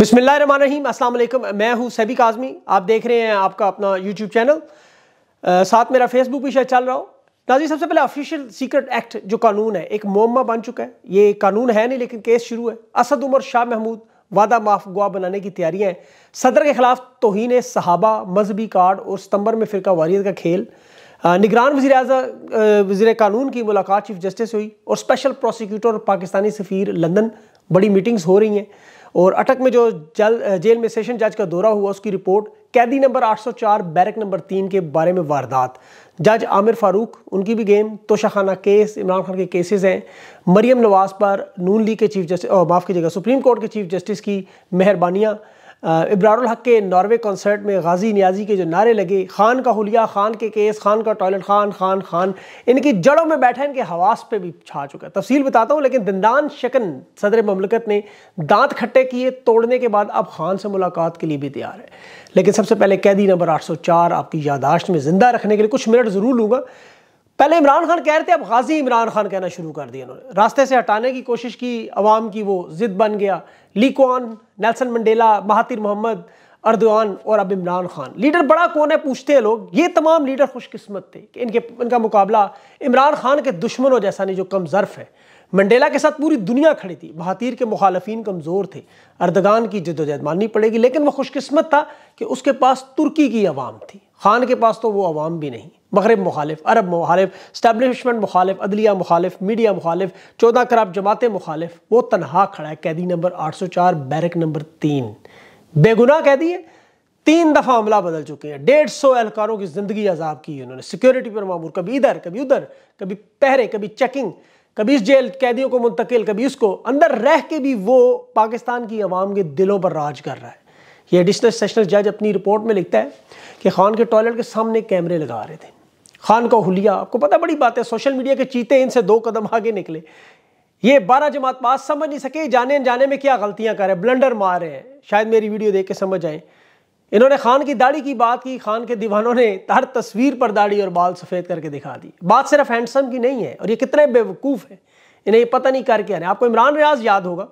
बिसमीम अल्लाम मैं हूँ सैबिक काजमी आप देख रहे हैं आपका अपना यूट्यूब चैनल साथ मेरा फेसबुक भी शायद चल रहा हो नाजी सबसे पहले ऑफिशियल सीक्रेट एक्ट जो कानून है एक मोमा बन चुका है ये कानून है नहीं लेकिन केस शुरू है असद उमर शाह महमूद वादा माफ गुआ बनाने की तैयारियाँ हैं सदर के खिलाफ तोहन सहाबा मजहबी कार्ड और सितंबर में फ़िरका वारियत का खेल निगरान वजी अजा वजीर कानून की मुलाकात चीफ जस्टिस से हुई और स्पेशल प्रोसिक्यूटर और पाकिस्तानी सफ़ीर लंदन बड़ी मीटिंग्स हो रही हैं और अटक में जो जल जेल में सेशन जज का दौरा हुआ उसकी रिपोर्ट कैदी नंबर 804 बैरक नंबर तीन के बारे में वारदात जज आमिर फारूक उनकी भी गेम तोशा खाना केस इमरान खान के केसेस हैं मरियम नवाज पर नून लीग के चीफ जस्टिस माफ़ कीजिएगा सुप्रीम कोर्ट के चीफ जस्टिस की मेहरबानियाँ इब्रारुल हक के नॉर्वे कॉन्सर्ट में गाजी न्याजी के जो नारे लगे खान का हुलिया खान के केस खान का टॉयलेट खान खान खान इनकी जड़ों में बैठा इनके हवास पे भी छा चुका है तफसील बताता हूँ लेकिन दंदान शकन सदर ममलकत ने दांत खट्टे किए तोड़ने के बाद अब खान से मुलाकात के लिए भी तैयार है लेकिन सबसे पहले कैदी नंबर चार आपकी यादाश्त में ज़िंदा रखने के लिए कुछ मिनट ज़रूर लूँगा पहले इमरान खान कह रहे थे अब गाजी इमरान खान कहना शुरू कर दिया उन्होंने रास्ते से हटाने की कोशिश की अवाम की वो जिद बन गया लीकॉन Nelson Mandela Mahathir Mohamad Erdogan और अब इमरान खान लीडर बड़ा कौन है पूछते हैं लोग ये तमाम लीडर खुशकस्मत थे कि इनके इनका मुकाबला इमरान खान के दुश्मनों जैसा नहीं जो कम ज़र्फ है मंडेला के साथ पूरी दुनिया खड़ी थी महातीर के मुखालफी कमज़ोर थे अर्दगान की जदोजहद माननी पड़ेगी लेकिन वह खुशकस्मत था कि उसके पास तुर्की की आवाम थी खान के पास तो वो आवाम भी नहीं मगरब मुखालिफ अरब मुखालिफ स्टैब्लिशमेंट मुखालिफ अदलिया मुखालिफ मीडिया मुखालिफ चौदह खराब जमातें मुखालिफ वो तनहा खड़ा है कैदी नंबर आठ सौ चार बैरक नंबर तीन बेगुनाह कैदी है तीन दफ़ा हमला बदल चुके हैं डेढ़ सौ एहलकारों की ज़िंदगी आज़ाब की है उन्होंने सिक्योरिटी पर मामूर कभी इधर कभी उधर कभी पहरे कभी चेकिंग कभी इस जेल कैदियों को मुंतकिल कभी उसको अंदर रह के भी वो पाकिस्तान की आवाम के दिलों पर राज कर रहा है ये एडिशनल सेशनल जज अपनी रिपोर्ट में लिखता है कि खान के टॉयलेट के सामने कैमरे लगा रहे थे खान का हुलिया आपको पता बड़ी बात है सोशल मीडिया के चीते इनसे दो कदम आगे निकले ये बारह जमात पास समझ नहीं सके जाने जाने में क्या गलतियां कर रहे हैं ब्लंडर मार रहे हैं शायद मेरी वीडियो देख के समझ आए इन्होंने खान की दाढ़ी की बात की खान के दीवानों ने हर तस्वीर पर दाढ़ी और बाल सफ़ेद करके दिखा दी बात सिर्फ हैंडसम की नहीं है और ये कितने बेवकूफ़ हैं इन्हें ये पता नहीं करके आने आपको इमरान रियाज याद होगा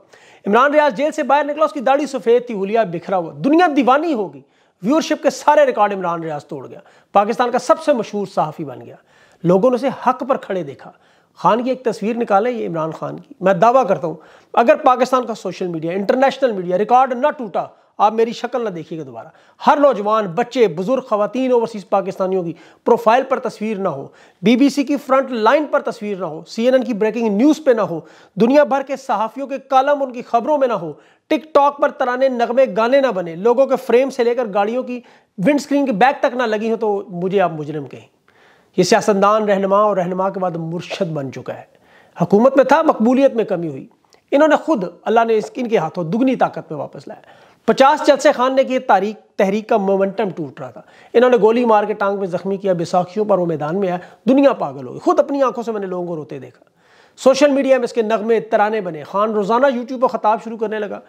इमरान रियाज जेल से बाहर निकला उसकी दाढ़ी सफ़ेद थी हुलिया बिखरा हुआ दुनिया दीवानी होगी व्यूअरशिप के सारे रिकॉर्ड इमरान रियाज तोड़ गया पाकिस्तान का सबसे मशहूर सहाफ़ी बन गया लोगों ने उसे हक पर खड़े देखा खान की एक तस्वीर निकाले ये इमरान खान की मैं दावा करता हूँ अगर पाकिस्तान का social media international media record ना टूटा आप मेरी शक्ल ना देखिएगा दोबारा हर नौजवान बच्चे बुजुर्ग खातन ओवरसीज़ पाकिस्तानियों की प्रोफाइल पर तस्वीर ना हो बीबीसी की फ्रंट लाइन पर तस्वीर ना हो सीएनएन की ब्रेकिंग न्यूज़ पे ना हो दुनिया भर के सहाफ़ियों के कलम उनकी खबरों में ना हो टिकटॉक पर तराने नगमे गाने ना बने लोगों के फ्रेम से लेकर गाड़ियों की विंड स्क्रीन के बैग तक ना लगी हो तो मुझे आप मुजरम कहें ये सियासतदान रहनमा और रहनमा के बाद मुर्शद बन चुका है हुकूमत में था मकबूलियत में कमी हुई इन्होंने खुद अल्लाह ने इनके हाथों दुगनी ताकत में वापस लाया पचास जलसे खान ने की तारीख तहरीक का मोमेंटम टूट रहा था इन्होंने गोली मार के टांग में जख्मी किया बैसाखियों पर वो मैदान में आया दुनिया पागल हो गई खुद अपनी आंखों से मैंने लोगों को रोते देखा सोशल मीडिया में इसके नगमे तराने बने खान रोज़ाना यूट्यूब पर खताब शुरू करने लगा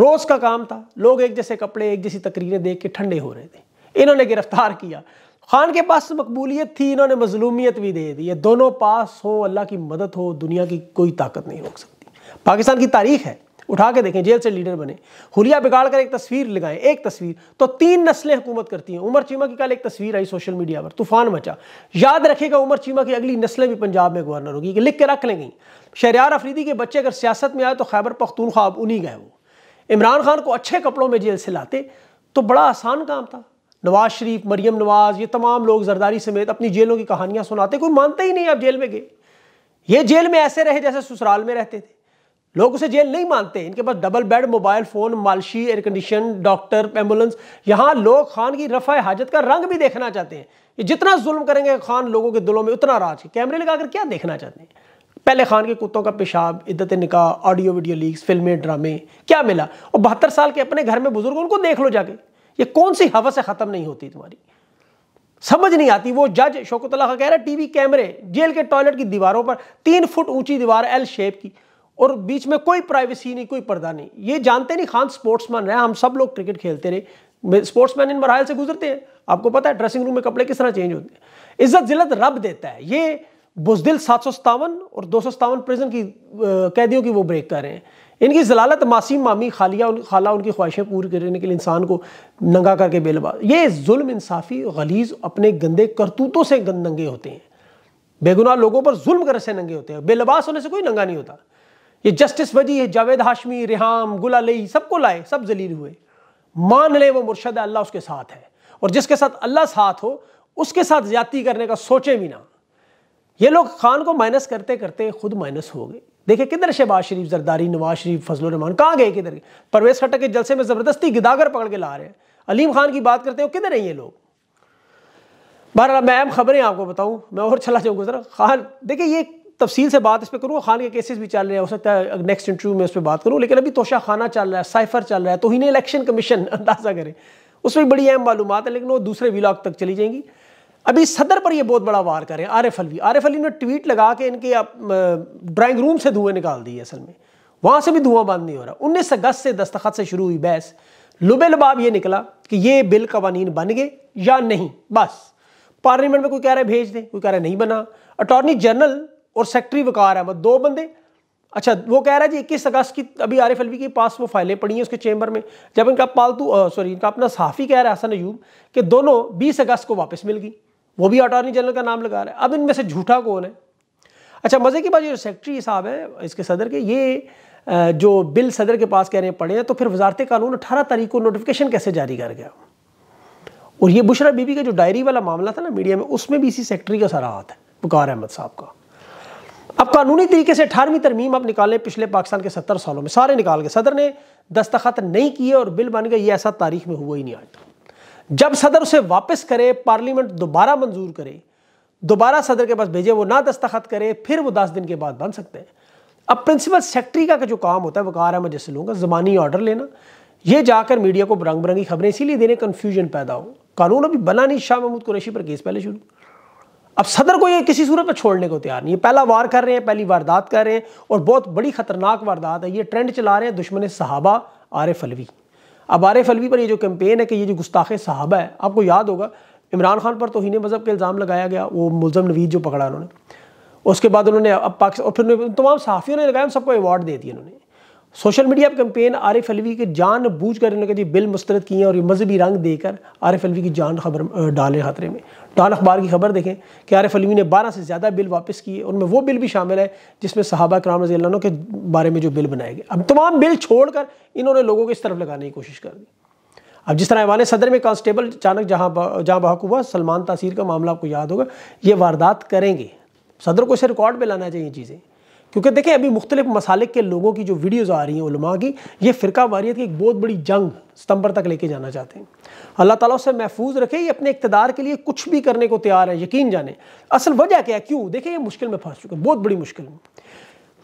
रोज़ का काम था लोग एक जैसे कपड़े एक जैसी तकरीरें देख के ठंडे हो रहे थे इन्होंने गिरफ्तार किया खान के पास मकबूलियत थी इन्होंने मजलूमियत भी दे दी ये दोनों पास हो अल्लाह की मदद हो दुनिया की कोई ताकत नहीं रोक सकती पाकिस्तान की तारीख है उठा के देखें जेल से लीडर बने हुलिया बिगाड़ कर एक तस्वीर लगाएं एक तस्वीर तो तीन नस्लें हुकूमत करती हैं उमर चीमा की कल एक तस्वीर आई सोशल मीडिया पर तूफान मचा याद रखेगा उमर चीमा की अगली नस्लें भी पंजाब में गवर्नर होगी लिख के रख लेंगी शहरियार अफरीदी के बच्चे अगर सियासत में आए तो खैबर पख्तून ख्वाब उन्हीं गए वो इमरान खान को अच्छे कपड़ों में जेल से लाते तो बड़ा आसान काम था नवाज शरीफ मरियम नवाज ये तमाम लोग जरदारी समेत अपनी जेलों की कहानियाँ सुनाते कोई मानता ही नहीं आप जेल में गए ये जेल में ऐसे रहे जैसे ससुराल में रहते थे लोग उसे जेल नहीं मानते इनके पास डबल बेड मोबाइल फ़ोन मालशी एयर कंडीशन डॉक्टर एम्बुलेंस यहाँ लोग खान की रफ़ा हाजत का रंग भी देखना चाहते हैं ये जितना जुल्म करेंगे खान लोगों के दिलों में उतना राज कैमरे लगाकर क्या देखना चाहते हैं पहले खान के कुत्तों का पेशाब इद्दत निकाह ऑडियो वीडियो लीक्स फिल्में ड्रामे क्या मिला और बहत्तर साल के अपने घर में बुजुर्ग उनको देख लो जाके ये कौन सी हवा से ख़त्म नहीं होती तुम्हारी समझ नहीं आती वो जज शोकतला का कह रहा है टीवी कैमरे जेल के टॉयलेट की दीवारों पर तीन फुट ऊंची दीवार एल शेप की और बीच में कोई प्राइवेसी नहीं कोई पर्दा नहीं ये जानते नहीं खान स्पोर्ट्समैन है हम सब लोग क्रिकेट खेलते रहे स्पोर्ट्समैन इन मराहल से गुजरते हैं आपको पता है ड्रेसिंग रूम में कपड़े किस तरह चेंज होते हैं इज्जत जिलत रब देता है ये बुजदिल सात सौ सतावन और दो सौ सतावन प्रिजन की कैदियों की वो ब्रेक कर रहे हैं इनकी जलालत मासी मामी खालिया उन, खाला उनकी ख्वाहिशें पूरी करने के लिए इंसान को नंगा करके बेलबा ये जुल्म इंसाफी गलीज अपने गंदे करतूतों से गंद नंगे होते हैं बेगुनाह लोगों पर जुल्म कर से नंगे होते हैं बेलबास होने से कोई नंगा नहीं होता ये जस्टिस वजी है जावेद हाशमी रिहाम गुल अली सबको लाए सब जलील हुए मान ले वो मुर्शद अल्लाह उसके साथ है और जिसके साथ अल्लाह साथ हो उसके साथ ज्यादा करने का सोचे भी ना ये लोग खान को माइनस करते करते खुद माइनस हो गए देखे किधर शहबाज शरीफ जरदारी नवाज शरीफ फजल रमान कहाँ गए किधर परवेज खट्टक के जलसे में ज़बरदस्ती गिदागर पकड़ के ला रहे हैं अलीम खान की बात करते हो किधर है ये लोग बहरा मैं अहम खबरें आपको बताऊं मैं और चला जाऊँ गुजरा खान देखिए ये तफसील से बात इस पर करूँगा खान के केसेस भी चल रहे हैं हो सकता है नेक्स्ट इंटरव्यू में उस पर बात करूँ लेकिन अभी तोशा खाना चल रहा है साइफर चल रहा है तो नहीं इलेक्शन कमीशन अंदाज़ा करें उसमें बड़ी अहम मालूम है लेकिन वो दूसरे विलाग तक चली जाएंगी अभी सदर पर यह बहुत बड़ा वार करें एफ अलवी एफ अली ने ट्वीट लगा के इनके ड्राइंग रूम से धुएं निकाल दिए असल में वहाँ से भी धुआं बंद नहीं हो रहा उन्नीस अगस्त से दस्तखत से शुरू हुई बहस लुबे लबाब ये निकला कि ये बिल कवानीन बन गए या नहीं बस पार्लियामेंट में कोई कह रहा है भेज दें कोई कह रहा है नहीं बना अटॉर्नी जनरल और सेक्रेटरी वकार अहमद दो बंदे अच्छा वो कह रहा है जी इक्कीस अगस्त की अभी एल वी के पास वो फाइलें पड़ी हैं उसके चैम्बर में जब इनका पालतू सॉरी इनका अपना साफ़ी कह रहा है हसन अयूब कि दोनों बीस अगस्त को वापस मिल गई वो भी अटॉर्नी जनरल का नाम लगा रहा है अब इनमें से झूठा कौन है अच्छा मज़े की बात जो सेक्रेटरी साहब हैं इसके सदर के ये जो बिल सदर के पास कह रहे हैं पड़े हैं तो फिर वजारत कानून अठारह तारीख को नोटिफिकेशन कैसे जारी कर गया और ये बुशरा बीबी का जो डायरी वाला मामला था ना मीडिया में उसमें भी इसी सेक्रेटरी का सारा हाथ है बुकार अहमद साहब का अब कानूनी तरीके से अठारहवीं तरमीम अब निकालें पिछले पाकिस्तान के सत्तर सालों में सारे निकाल गए सदर ने दस्तखत नहीं किए और बिल बन गए ये ऐसा तारीख में हुआ ही नहीं आज तक जब सदर उसे वापस करे पार्लियामेंट दोबारा मंजूर करे दोबारा सदर के पास भेजे वो ना दस्तखत करे फिर वो दस दिन के बाद बन सकते हैं अब प्रिंसिपल सेक्रेटरी का जो काम होता है वकार अहमद जैसे लोगों का जमानी ऑर्डर लेना ये जाकर मीडिया को रंग बिरंगी खबरें इसीलिए देने कन्फ्यूजन पैदा हो कानून अभी बना नहीं शाह महमूद कुरैशी पर केस पहले शुरू अब सदर को ये किसी सूरत पर छोड़ने को तैयार नहीं है पहला वार कर रहे हैं पहली वारदात कर रहे हैं और बहुत बड़ी खतरनाक वारदात है ये ट्रेंड चला रहे हैं दुश्मन सहाबा आरिफ अलवी अब आरिफ अलवी पर ये जो कैंपेन है कि ये जो गुस्ताखे साहबा है आपको याद होगा इमरान खान पर तोहन मज़हब का इल्ज़ाम लगाया गया वो मुलम नवीद जो पकड़ा उन्होंने उसके बाद उन्होंने अब पाकिस्तान और फिर तमाम सहाफ़ियों ने लगाया उन सबको अवार्ड दे दिए उन्होंने सोशल मीडिया पर कंपेन आर एफ एलवी के जान बूझ कर इन्होंने जी बिल मुस्तरद किए हैं और ये मजहबी रंग देकर आर एफ की जान खबर डाले खतरे में डाल अखबार की खबर देखें कि आर एफ ने बारह से ज़्यादा बिल वापस किए उनमें वो बिल भी शामिल है जिसमें सहाबा कराम रजी के बारे में जो बिल बनाए गए अब तमाम बिल छोड़ कर इन्होंने लोगों को इस तरफ लगाने की कोशिश कर दी अब जिस तरह ऐवान सदर में कांस्टेबल अचानक जहाँ जहाँ बहक हुआ सलमान तासीर का मामला आपको याद होगा ये वारदात करेंगे सदर को इसे रिकॉर्ड पर लाना चाहिए चीज़ें क्योंकि देखें अभी मुख्तलिफ मसालिक के लोगों की जो वीडियोज़ आ रही हैं उलमा की ये फ़िरका वारियत की एक बहुत बड़ी जंग सितंबर तक लेके जाना चाहते हैं अल्लाह ताला उससे महफूज रखे ये अपने इकतदार के लिए कुछ भी करने को तैयार है यकीन जाने असल वजह क्या है क्यों देखें ये मुश्किल में फंस चुके हैं बहुत बड़ी मुश्किल में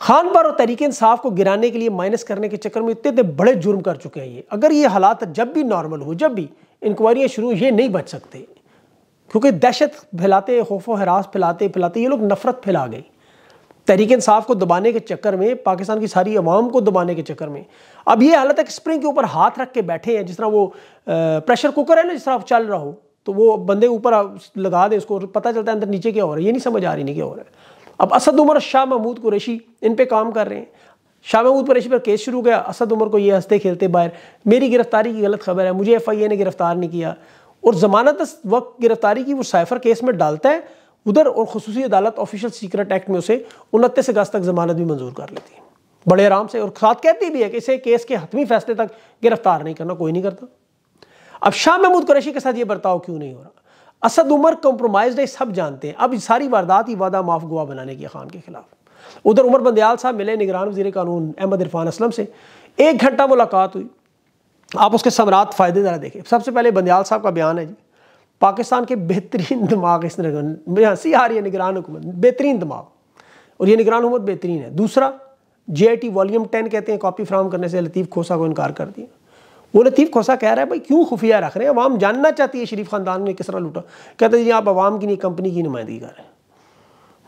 खान पर और तरीक़े इंसाफ को गिराने के लिए माइनस करने के चक्कर में इतने बड़े जुर्म कर चुके हैं ये अगर ये हालात जब भी नॉर्मल हो जब भी इंक्वायरियाँ शुरू ये नहीं बच सकते क्योंकि दहशत फैलाते खौफ हरास फैलाते फैलाते ये लोग नफरत फैला गई तहरीक इंसाफ को दबाने के चक्कर में पाकिस्तान की सारी आवाम को दबाने के चक्कर में अब ये हालत है कि स्प्रिंग के ऊपर हाथ रख के बैठे हैं जिस तरह वो प्रेशर कुकर है ना जिस तरह चल रहा हो तो वो बंदे ऊपर लगा दें उसको पता चलता है अंदर नीचे क्या हो रहा है ये नहीं समझ आ रही नहीं क्या हो रहा है अब असद उमर शाह महमूद कुरेशी इन पर काम कर रहे हैं शाह महमूद कुरेशी पर केस शुरू गया असद उमर को ये हंसते खेलते बाहर मेरी गिरफ्तारी की गलत खबर है मुझे एफ आई ए ने गिरफ्तार नहीं किया और जमानत वक्त गिरफ्तारी की वो साइफर केस में डालता है उधर और खसूसी अदालत ऑफिशियल सीक्रेट एक्ट में उसे उनतीस अगस्त तक जमानत भी मंजूर कर लेती है बड़े आराम से और साथ कहती भी है कि इसे केस के हतमी फैसले तक गिरफ्तार नहीं करना कोई नहीं करता अब शाह महमूद कुरैशी के साथ ये बर्ताव क्यों नहीं हो रहा असद उमर कंप्रोमाइज है सब जानते हैं अब सारी वारदात ही वादा माफ गुआ बनाने की खान के खिलाफ उधर उमर बंदयाल साहब मिले निगरान वजीर कानून अहमद इरफान असलम से एक घंटा मुलाकात हुई आप उसके समरात फ़ायदे ज़रा देखें सबसे पहले बंदयाल साहब का बयान है जी पाकिस्तान के बेहतरीन दिमाग इस सी आर ये निगरान हुकूमत बेहतरीन दिमाग और ये निगरान हुकूमत बेहतरीन है दूसरा J I T volume ten कहते हैं कॉपी फ्राम करने से लतीफ़ खोसा को इनकार कर दिया वो लतीफ़ खोसा कह रहा है भाई क्यों खुफिया रख रहे हैं अवाम जानना चाहती है शरीफ खानदान ने किस तरह लूटा कहते हैं जी आप आवाम की नहीं कंपनी की नुमाइंदगी कर रहे हैं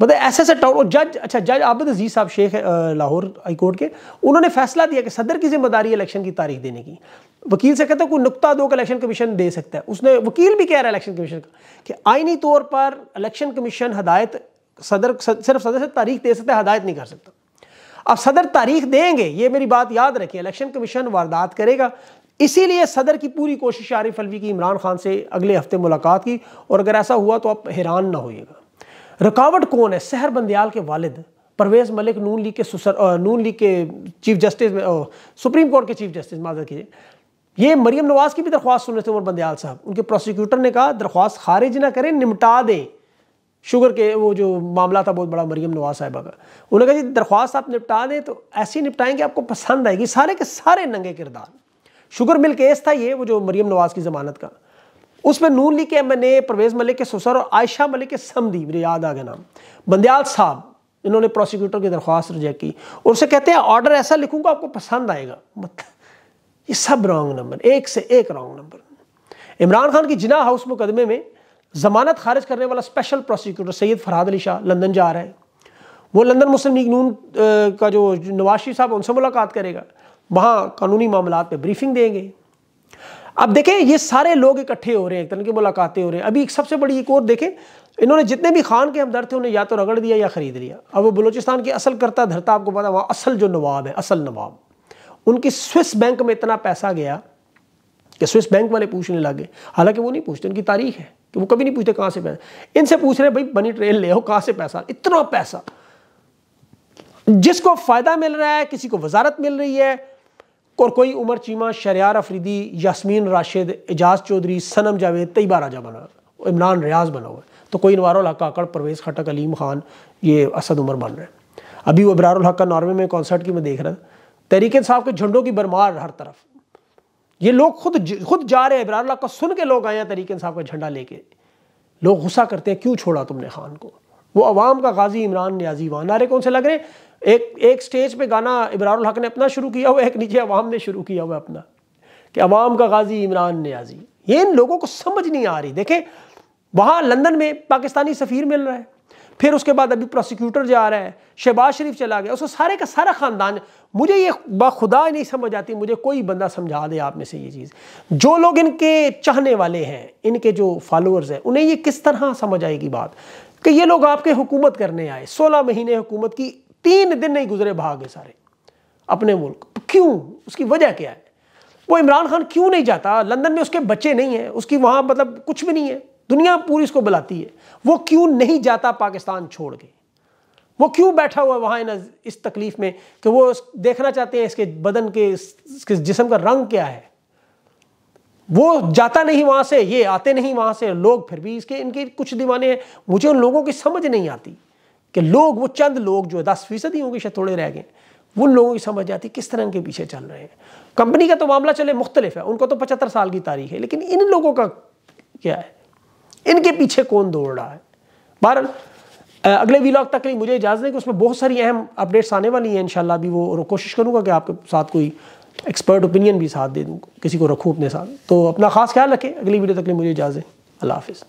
मतलब ऐसे ऐसे टाउट जज अच्छा जज आबिद अजीज साहब शेख लाहौर हाई कोर्ट के उन्होंने फैसला दिया कि सदर की जिम्मेदारी इलेक्शन की तारीख देने की वकील से कहते हैं कोई नुकता दो का इलेक्शन कमीशन दे सकता है उसने वकील भी कह रहा है इलेक्शन कमीशन का कि आइनी तौर पर इलेक्शन कमीशन हदायत सदर सिर्फ सदर से तारीख दे सकता है हदायत नहीं कर सकता अब सदर तारीख देंगे ये मेरी बात याद रखिए इलेक्शन कमीशन वारदात करेगा इसीलिए सदर की पूरी कोशिश आरिफ अलवी की इमरान खान से अगले हफ्ते मुलाकात की और अगर ऐसा हुआ तो आप हैरान ना होइएगा रुकावट कौन है सहर बंदयाल के वालिद परवेज मलिक नून लीग के सुसर नून लीग के चीफ जस्टिस सुप्रीम कोर्ट के चीफ जस्टिस माजर कीजिए ये मरियम नवाज की भी दरख्वास्त रहे थे उमर बंदयाल साहब उनके प्रोसिक्यूटर ने कहा दरख्वास्त खारिज ना करें निपटा दें शुगर के वो जो मामला था बहुत बड़ा मरियम नवाज साहिबा का उन्होंने कहा जी दरख्वास्त आप निपटा दें तो ऐसी निपटाएंगे आपको पसंद आएगी सारे के सारे नंगे किरदार शुगर मिल केस था ये वो जो मरियम नवाज की जमानत का उसमें नून लिखे के M N A Parvez Malik के सुसर और आयशा मलिक के समदी मेरे याद आ गया नाम बंदयाल साहब इन्होंने प्रोसिक्यूटर की दरख्वास्त रिजेक्ट की और उसे कहते हैं ऑर्डर ऐसा लिखूंगा आपको पसंद आएगा मतलब ये सब रॉन्ग नंबर एक से एक रॉन्ग नंबर इमरान खान की जिना हाउस मुकदमे में जमानत खारिज करने वाला special prosecutor Syed Farad Ali Shah London जा रहा है वो लंदन मुस्लिम लीग नून का जो नवाज साहब उनसे मुलाकात करेगा वहाँ कानूनी मामला पे ब्रीफिंग देंगे अब देखें ये सारे लोग इकट्ठे हो रहे हैं एक तरह की मुलाकातें हो रही हैं अभी एक सबसे बड़ी एक और देखें इन्होंने जितने भी खान के हमदर थे उन्हें या तो रगड़ दिया या ख़रीद लिया अब वो बलोचिस्तान की असल करता धरता आपको पता वहाँ असल जो नवाब है असल नवाब उनकी स्विस बैंक में इतना पैसा गया कि स्विस बैंक वाले पूछने लगे हालांकि वो नहीं पूछते उनकी तारीख है कि वो कभी नहीं पूछते कहाँ से पैसा इनसे पूछ रहे भाई बनी ट्रेन ले हो कहाँ से पैसा इतना पैसा जिसको फ़ायदा मिल रहा है किसी को वजारत मिल रही है और कोई उमर चीमा शरियार अफरीदी यासमीन राशिद एजाज चौधरी सनम जावेद तयबा राजा बना इमरान रियाज बना हुआ है तो कोई इनवारुल हक आकड़ परवेज़ खटक अलीम खान ये असद उमर बन रहे हैं अभी वो इबरारुल हक का नॉर्वे में कॉन्सर्ट की मैं देख रहा था तहरीक साहब के झंडों की बरमार हर तरफ ये लोग खुद खुद जा रहे हैं अबरार का सुन के लोग आए हैं तहरीक साहब का झंडा लेके लोग गुस्सा करते हैं क्यों छोड़ा तुमने खान को वो अवाम का गाजी इमरान न्याजी वहाँ नारे कौन से लग रहे हैं एक एक स्टेज पे गाना इमरान हक ने अपना शुरू किया हुआ एक नीचे अवाम ने शुरू किया हुआ अपना कि अवाम का गाजी इमरान न्याजी ये इन लोगों को समझ नहीं आ रही देखें वहाँ लंदन में पाकिस्तानी सफ़ीर मिल रहा है फिर उसके बाद अभी प्रोसिक्यूटर जा रहा है शहबाज शरीफ चला गया उसको सारे का सारा ख़ानदान मुझे ये बाखुदा नहीं समझ आती मुझे कोई बंदा समझा दे आप में से ये चीज़ जो लोग इनके चाहने वाले हैं इनके जो फॉलोअर्स हैं उन्हें ये किस तरह समझ आएगी बात कि ये लोग आपके हुकूमत करने आए सोलह महीने हुकूमत की तीन दिन नहीं गुजरे भाग सारे अपने मुल्क क्यों उसकी वजह क्या है वो इमरान खान क्यों नहीं जाता लंदन में उसके बच्चे नहीं हैं उसकी वहाँ मतलब कुछ भी नहीं है दुनिया पूरी उसको बुलाती है वो क्यों नहीं जाता पाकिस्तान छोड़ के वो क्यों बैठा हुआ वहाँ इन इस तकलीफ में कि वो देखना चाहते हैं इसके बदन के इसके जिसम का रंग क्या है वो जाता नहीं वहाँ से ये आते नहीं वहाँ से लोग फिर भी इसके इनके कुछ दीवाने हैं मुझे उन लोगों की समझ नहीं आती कि लोग वो चंद लोग जो दस फीसद ही होंगे शायद थोड़े रह गए वो लोगों की समझ आती है किस तरह के पीछे चल रहे हैं कंपनी का तो मामला चले मुख्तलिफ है उनको तो पचहत्तर साल की तारीख है लेकिन इन लोगों का क्या है इनके पीछे कौन दौड़ रहा है बहर अगले वीलॉग तक के लिए मुझे इजाज़त है कि उसमें बहुत सारी अहम अपडेट्स आने वाली हैं इन भी वो और कोशिश करूँगा कि आपके साथ कोई एक्सपर्ट ओपिनियन भी साथ दे दूँ किसी को रखूँ अपने साथ तो अपना खास ख्याल रखें अगली वीडियो तक के लिए मुझे इजाज़त है अल्लाह हाफिज़